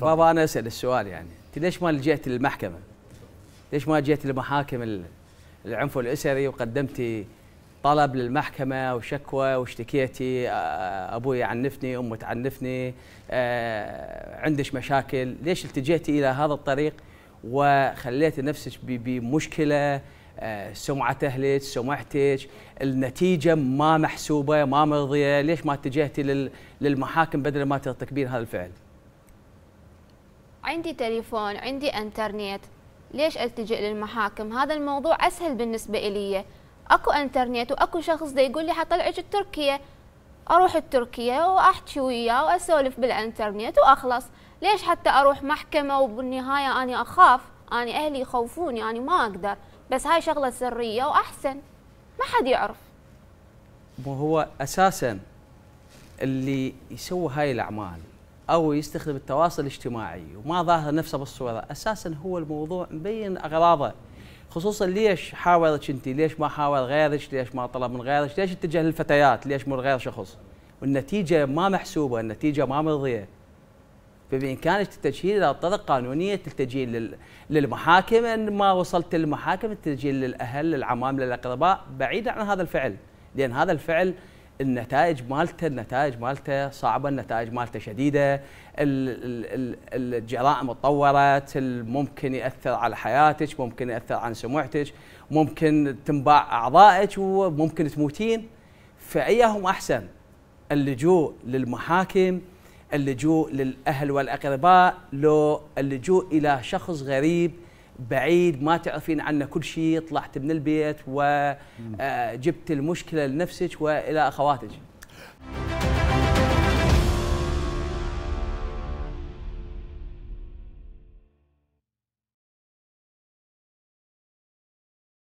بابا انا اسال السؤال يعني انت ليش ما لجأت للمحكمه؟ ليش ما جئت لمحاكم العنف الاسري وقدمتي طلب للمحكمه وشكوى واشتكيتي آه، ابوي عنفني امي تعنفني آه، عندك مشاكل ليش التجيتي الى هذا الطريق وخليتي نفسك بمشكله آه، سمعة أهلك سمعتك النتيجة ما محسوبة ما مرضية ليش ما اتجهتي للمحاكم بدل ما ترتكبين هذا الفعل عندي تليفون عندي انترنت ليش التجئ للمحاكم هذا الموضوع اسهل بالنسبه الي اكو انترنت واكو شخص دا يقول لي حطلعك تركيا اروح تركيا واحكي وياه واسولف بالانترنت واخلص ليش حتى اروح محكمه وبالنهايه اني اخاف اني اهلي يخوفوني اني ما اقدر بس هاي شغله سريه واحسن ما حد يعرف وهو اساسا اللي يسوي هاي الاعمال او يستخدم التواصل الاجتماعي وما ظاهر نفسه بالصوره اساسا هو الموضوع مبين اغراضه خصوصا ليش حاورك انت ليش ما حاور غيرك ليش ما طلب من غيرك ليش اتجه للفتيات ليش مو غير شخص والنتيجه ما محسوبه النتيجه ما مرضيه فبامكانك التجهيل الى طرق قانونيه تلتجئين للمحاكم ان ما وصلت للمحاكم تلجئين للاهل للعمام للاقرباء بعيدا عن هذا الفعل لان هذا الفعل النتائج مالته النتائج مالته صعبه النتائج مالته شديده الجرائم تطورت ممكن ياثر على حياتك ممكن ياثر على سمعتك ممكن تنباع اعضائك وممكن تموتين فايهم احسن اللجوء للمحاكم اللجوء للاهل والاقرباء لو اللجوء الى شخص غريب بعيد ما تعرفين عنه كل شيء طلعت من البيت وجبت آه، المشكله لنفسك والى اخواتك